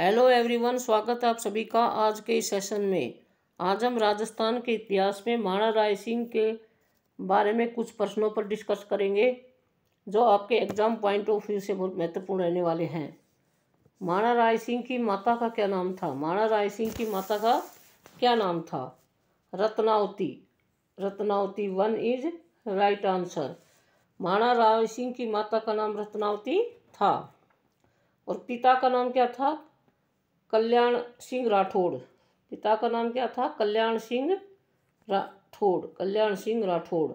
hello everyone स्वागत है आप सभी का आज के इस सेशन में आज हम राजस्थान के इतिहास में महाराणा राय सिंह के बारे में कुछ प्रश्नों पर डिस्कस करेंगे जो आपके एग्जाम पॉइंट ऑफ व्यू से बहुत महत्वपूर्ण रहने वाले हैं महाराणा राय सिंह की माता का क्या नाम था महाराणा राय सिंह की माता का क्या नाम था Ratnavati Ratnavati one is right answer Maharana Rai Singh की माता का नाम रत्नावती था और पिता का नाम क्या था कल्याण सिंह राठौड़ पिता का नाम क्या था कल्याण सिंह राठौड़ कल्याण सिंह राठौड़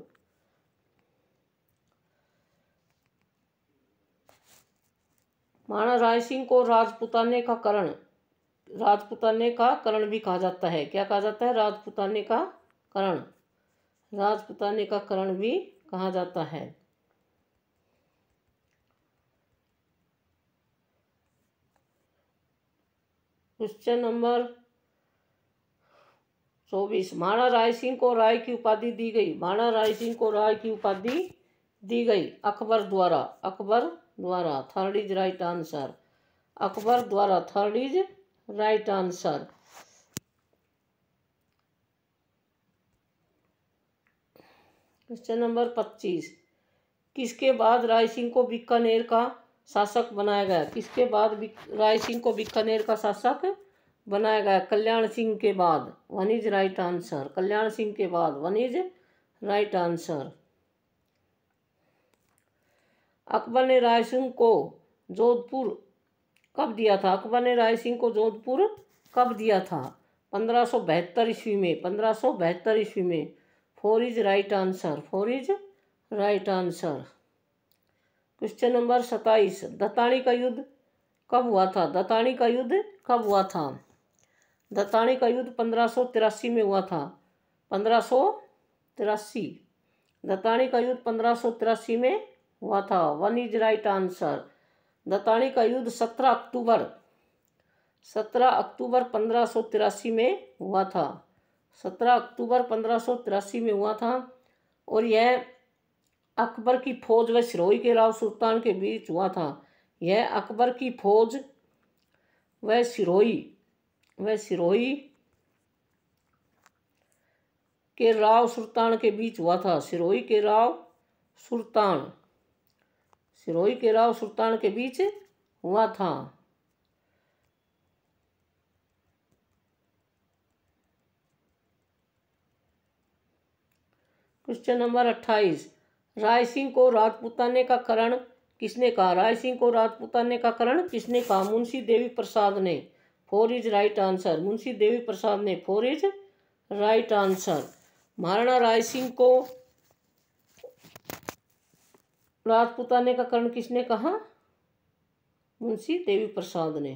महाराणा राय सिंह को राजपुताने का करण राजपुताने का करण भी कहा जाता है क्या कहा जाता है राजपुताने का करण राजपुताने का करण भी कहा जाता है क्वेश्चन नंबर चौबीस माणा राय सिंह को राय की उपाधि दी गई माणा राय सिंह को राय की उपाधि दी गई अकबर द्वारा अकबर द्वारा third is right answer Akbar द्वारा third is right answer question number पच्चीस किसके बाद राय सिंह को बीकानेर का शासक बनाया गया किसके बाद राय सिंह को बीकानेर का शासक बनाया गया कल्याण सिंह के बाद one is right answer Kalyan Singh के बाद one is right answer Akbar ने राय सिंह को जोधपुर कब दिया था अकबर ने राय सिंह को जोधपुर कब दिया था पंद्रह सौ बहत्तर ईस्वी में पंद्रह सौ बहत्तर ईस्वी में four is right answer four is right answer question number सत्ताईस दत्ताणी का युद्ध कब हुआ था दत्ताणी का युद्ध कब हुआ था दत्ताणी का युद्ध पंद्रह में हुआ था पंद्रह दत्ताणी का युद्ध पंद्रह में हुआ था one is right answer Dattani का युद्ध सत्रह अक्टूबर सत्रह अक्टूबर पंद्रह में हुआ था सत्रह अक्टूबर पंद्रह में हुआ था और यह अकबर की फौज व सिरोही के राव सुल्तान के बीच हुआ था यह अकबर की फौज व सिरोही व सिरोही के राव सुल्तान के बीच हुआ था सिरोही के राव सुल्तान सिरोही के राव सुल्तान के बीच हुआ था क्वेश्चन नंबर अट्ठाईस राय सिंह को राजपुताने का करण किसने कहा राय सिंह को राजपुताने का करण किसने कहा मुंशी देवी प्रसाद ने four is right answer Munshi Devi Prasad ने four is right answer Maharana Rai Singh को राजपुताने का करण किसने कहा मुंशी देवी प्रसाद ने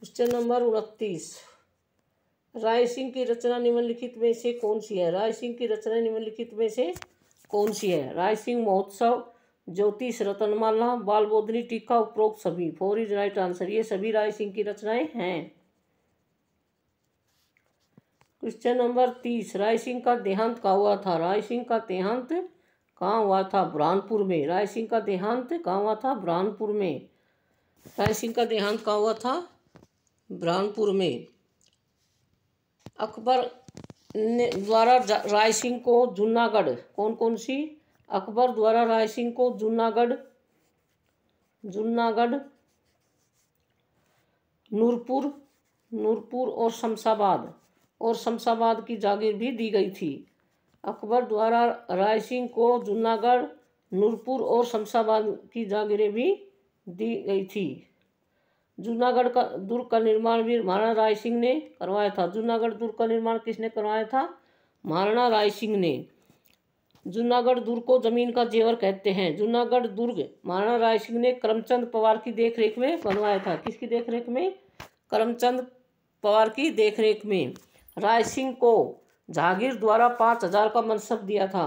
क्वेश्चन नंबर उनतीस राय सिंह की रचना निम्नलिखित में से कौन सी है राय सिंह की रचना निम्नलिखित में से कौन सी है राय सिंह महोत्सव ज्योतिष रतनमाला बोधनी टीका उपरोक्त सभी फोर इज राइट आंसर ये सभी राय सिंह की रचनाएं हैं क्वेश्चन नंबर तीस राय सिंह का देहांत कहा हुआ था राय सिंह का देहांत कहाँ हुआ था बुरहानपुर में राय सिंह का देहांत कहाँ हुआ था बुरहानपुर में राय सिंह का देहांत कहा हुआ था बुरहानपुर में अकबर ने द्वारा राय सिंह को जूनागढ़ कौन कौन सी अकबर द्वारा राय सिंह को जूनागढ़ जूनागढ़ नूरपुर नूरपुर और शमशाबाद और शमशाबाद की जागीर भी दी गई थी अकबर द्वारा राय सिंह को जूनागढ़ नूरपुर और शमशाबाद की जागीरें भी दी गई थी जूनागढ़ का दुर्ग का निर्माण भी महाराणा राय सिंह ने करवाया था जूनागढ़ दुर्ग का निर्माण किसने करवाया था महाराणा राय सिंह ने जूनागढ़ दुर्ग को जमीन का जेवर कहते हैं जूनागढ़ दुर्ग महाराणा राय सिंह ने करमचंद पवार की देखरेख में बनवाया था किसकी देखरेख में करमचंद पवार की देखरेख में राय सिंह को जागीर द्वारा पाँच हजार का मनसब दिया था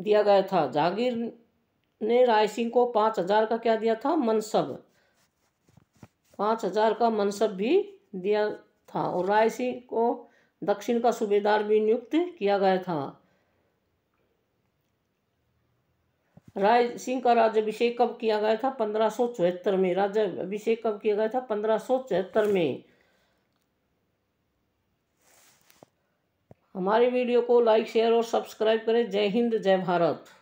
दिया गया था जागीर ने राय सिंह को पाँच हजार का क्या दिया था मनसब पाँच हजार का मनसब भी दिया था और राय सिंह को दक्षिण का सूबेदार भी नियुक्त किया गया था राय सिंह का अभिषेक कब किया गया था पंद्रह सौ चौहत्तर में राज्य अभिषेक कब किया गया था पंद्रह सौ चौहत्तर में हमारे वीडियो को लाइक शेयर और सब्सक्राइब करें जय हिंद जय भारत